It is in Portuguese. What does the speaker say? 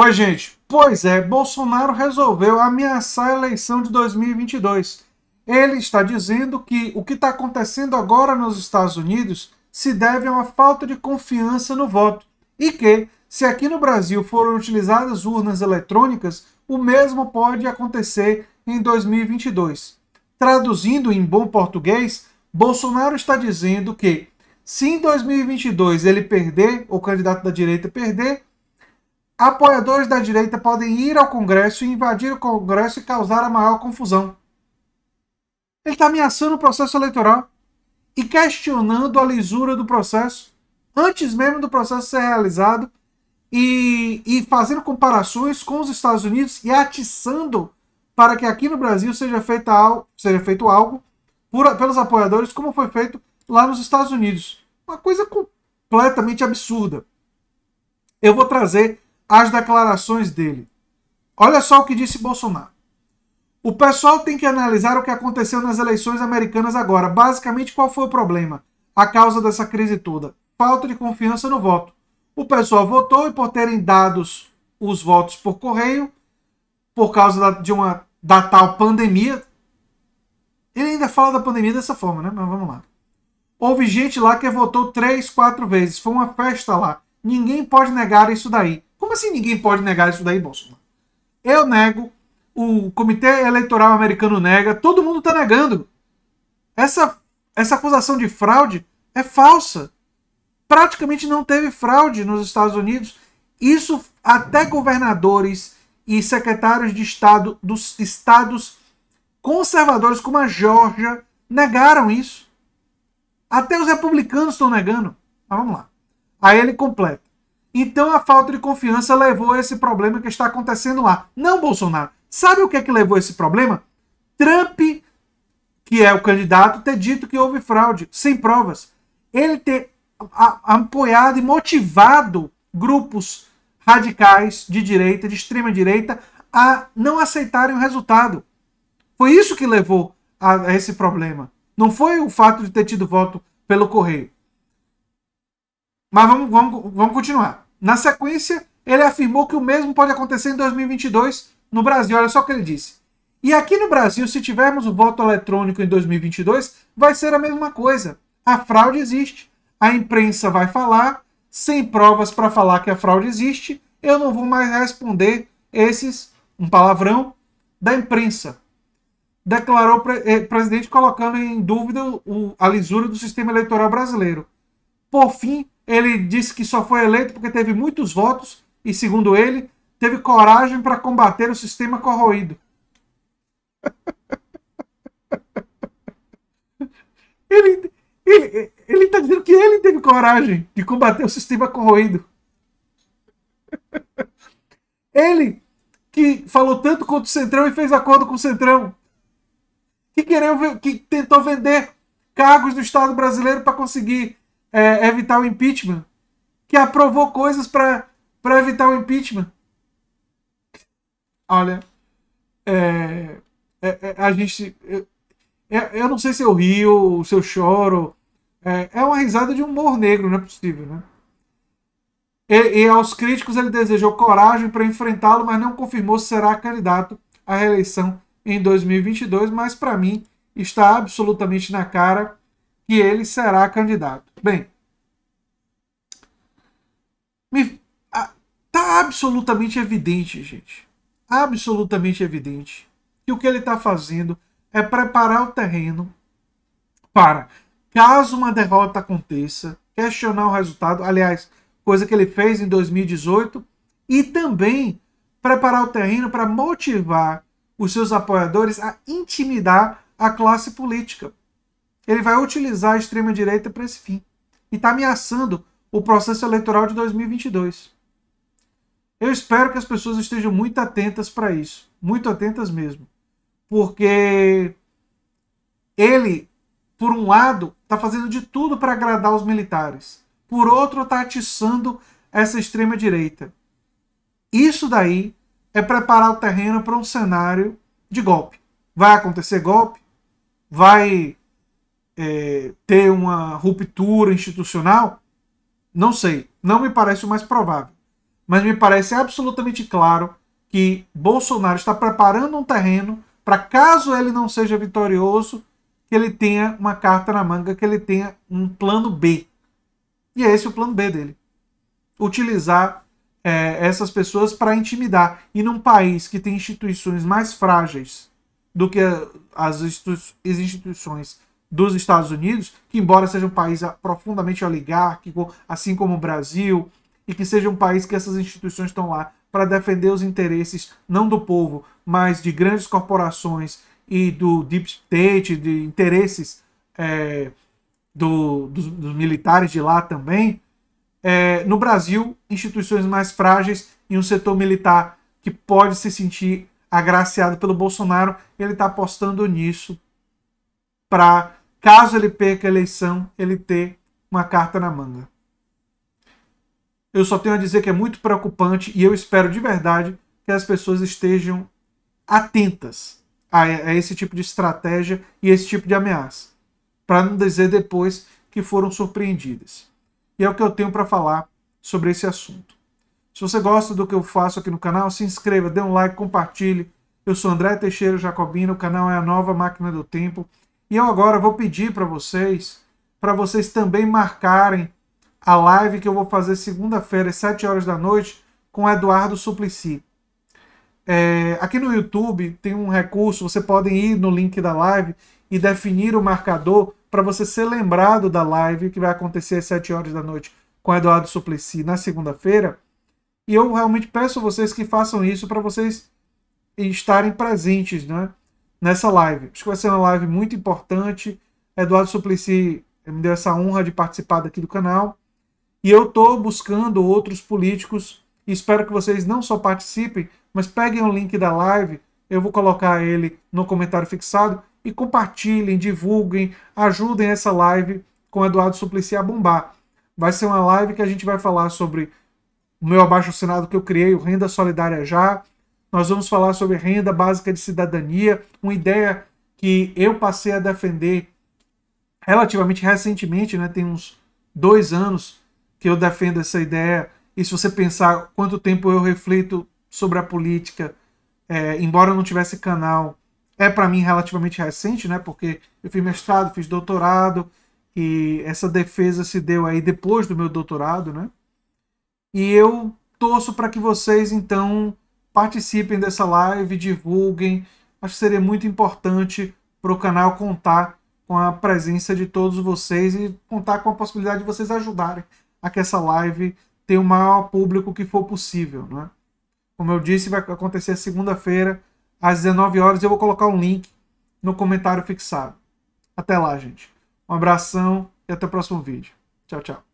Oi, gente. Pois é, Bolsonaro resolveu ameaçar a eleição de 2022. Ele está dizendo que o que está acontecendo agora nos Estados Unidos se deve a uma falta de confiança no voto e que, se aqui no Brasil foram utilizadas urnas eletrônicas, o mesmo pode acontecer em 2022. Traduzindo em bom português, Bolsonaro está dizendo que, se em 2022 ele perder, o candidato da direita perder, Apoiadores da direita podem ir ao Congresso e invadir o Congresso e causar a maior confusão. Ele está ameaçando o processo eleitoral e questionando a lisura do processo antes mesmo do processo ser realizado e, e fazendo comparações com os Estados Unidos e atiçando para que aqui no Brasil seja, feito algo, seja feito algo por, pelos apoiadores como foi feito lá nos Estados Unidos. Uma coisa completamente absurda. Eu vou trazer as declarações dele. Olha só o que disse Bolsonaro. O pessoal tem que analisar o que aconteceu nas eleições americanas agora. Basicamente, qual foi o problema? A causa dessa crise toda? Falta de confiança no voto. O pessoal votou e, por terem dados os votos por correio, por causa da, de uma da tal pandemia. Ele ainda fala da pandemia dessa forma, né? Mas vamos lá. Houve gente lá que votou três, quatro vezes. Foi uma festa lá. Ninguém pode negar isso daí. Como assim ninguém pode negar isso daí, Bolsonaro? Eu nego, o Comitê Eleitoral Americano nega, todo mundo está negando. Essa, essa acusação de fraude é falsa. Praticamente não teve fraude nos Estados Unidos. Isso até governadores e secretários de Estado dos estados conservadores, como a Georgia negaram isso. Até os republicanos estão negando. Mas vamos lá. Aí ele completa. Então a falta de confiança levou a esse problema que está acontecendo lá. Não, Bolsonaro. Sabe o que é que levou a esse problema? Trump, que é o candidato, ter dito que houve fraude, sem provas. Ele ter apoiado e motivado grupos radicais de direita, de extrema direita, a não aceitarem o resultado. Foi isso que levou a, esse problema. Não foi o fato de ter tido voto pelo correio. Mas vamos, vamos, vamos continuar. Na sequência, ele afirmou que o mesmo pode acontecer em 2022 no Brasil. Olha só o que ele disse. E aqui no Brasil, se tivermos o voto eletrônico em 2022, vai ser a mesma coisa. A fraude existe, a imprensa vai falar, sem provas para falar que a fraude existe, eu não vou mais responder esses, um palavrão, da imprensa. Declarou o pre eh, presidente colocando em dúvida o, a lisura do sistema eleitoral brasileiro. Por fim, ele disse que só foi eleito porque teve muitos votos e, segundo ele, teve coragem para combater o sistema corroído. Ele, ele, ele tá dizendo que ele teve coragem de combater o sistema corroído. Ele que falou tanto contra o Centrão e fez acordo com o Centrão. Que, quereu, que tentou vender cargos do Estado brasileiro para conseguir é, evitar o impeachment, que aprovou coisas para evitar o impeachment. Olha, é, é, é a gente. Eu, eu não sei se eu rio, se eu choro. É, é, uma risada de humor negro, não é possível, né? E, e aos críticos ele desejou coragem para enfrentá-lo, mas não confirmou se será candidato à reeleição em 2022. Mas para mim está absolutamente na cara que ele será candidato. Bem, me, a, tá absolutamente evidente, gente, absolutamente evidente que o que ele está fazendo é preparar o terreno para, caso uma derrota aconteça, questionar o resultado. Aliás, coisa que ele fez em 2018 e também preparar o terreno para motivar os seus apoiadores a intimidar a classe política ele vai utilizar a extrema-direita para esse fim e está ameaçando o processo eleitoral de 2022. Eu espero que as pessoas estejam muito atentas para isso, muito atentas mesmo, porque ele, por um lado, está fazendo de tudo para agradar os militares, por outro, está atiçando essa extrema-direita. Isso daí é preparar o terreno para um cenário de golpe. Vai acontecer golpe? Vai é, ter uma ruptura institucional? Não sei. Não me parece o mais provável. Mas me parece absolutamente claro que Bolsonaro está preparando um terreno para, caso ele não seja vitorioso, que ele tenha uma carta na manga, que ele tenha um plano B. E é esse o plano B dele. Utilizar é, essas pessoas para intimidar. E num país que tem instituições mais frágeis do que as instituições dos Estados Unidos, que embora seja um país profundamente oligárquico, assim como o Brasil, e que seja um país que essas instituições estão lá para defender os interesses não do povo, mas de grandes corporações e do deep state, de interesses é, do, dos, dos, militares de lá também. É, no Brasil, instituições mais frágeis e um setor militar que pode se sentir agraciado pelo Bolsonaro, ele está apostando nisso para caso ele perca a eleição, ele ter uma carta na manga. Eu só tenho a dizer que é muito preocupante e eu espero de verdade que as pessoas estejam atentas a, esse tipo de estratégia e esse tipo de ameaça, para não dizer depois que foram surpreendidas. E é o que eu tenho para falar sobre esse assunto. Se você gosta do que eu faço aqui no canal, se inscreva, dê um like, compartilhe. Eu sou André Teixeira Jacobino, o canal é a Nova Máquina do Tempo. E eu agora vou pedir para vocês, para vocês também marcarem a live que eu vou fazer segunda-feira, às 7 horas da noite, com Eduardo Suplicy. É, aqui no YouTube tem um recurso, você pode ir no link da live e definir o marcador para você ser lembrado da live que vai acontecer às 7 horas da noite com Eduardo Suplicy na segunda-feira. E eu realmente peço vocês que façam isso para vocês estarem presentes, né? nessa live. Acho que vai ser uma live muito importante. Eduardo Suplicy me deu essa honra de participar daqui do canal. E eu estou buscando outros políticos. Espero que vocês não só participem, mas peguem o link da live. Eu vou colocar ele no comentário fixado. E compartilhem, divulguem, ajudem essa live com Eduardo Suplicy a bombar. Vai ser uma live que a gente vai falar sobre o meu abaixo-assinado que eu criei, o Renda Solidária Já nós vamos falar sobre renda básica de cidadania, uma ideia que eu passei a defender relativamente recentemente, né? Tem uns dois anos que eu defendo essa ideia. E se você pensar quanto tempo eu reflito sobre a política, é, embora eu não tivesse canal, é para mim relativamente recente, né? Porque eu fiz mestrado, fiz doutorado e essa defesa se deu aí depois do meu doutorado, né? E eu torço para que vocês então participem dessa live, divulguem. Acho que seria muito importante para o canal contar com a presença de todos vocês e contar com a possibilidade de vocês ajudarem a que essa live tenha o maior público que for possível. Né? Como eu disse, vai acontecer segunda-feira, às 19 horas. Eu vou colocar um link no comentário fixado. Até lá, gente. Um abração e até o próximo vídeo. Tchau, tchau.